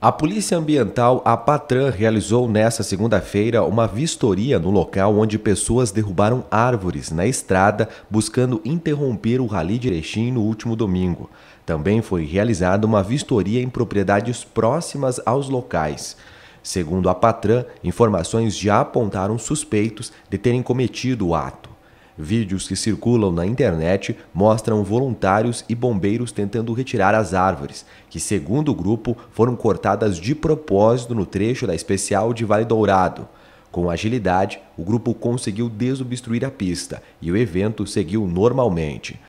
A Polícia Ambiental, a Patran, realizou nesta segunda-feira uma vistoria no local onde pessoas derrubaram árvores na estrada buscando interromper o Rally de Erechim no último domingo. Também foi realizada uma vistoria em propriedades próximas aos locais. Segundo a Patran, informações já apontaram suspeitos de terem cometido o ato. Vídeos que circulam na internet mostram voluntários e bombeiros tentando retirar as árvores, que, segundo o grupo, foram cortadas de propósito no trecho da especial de Vale Dourado. Com agilidade, o grupo conseguiu desobstruir a pista e o evento seguiu normalmente.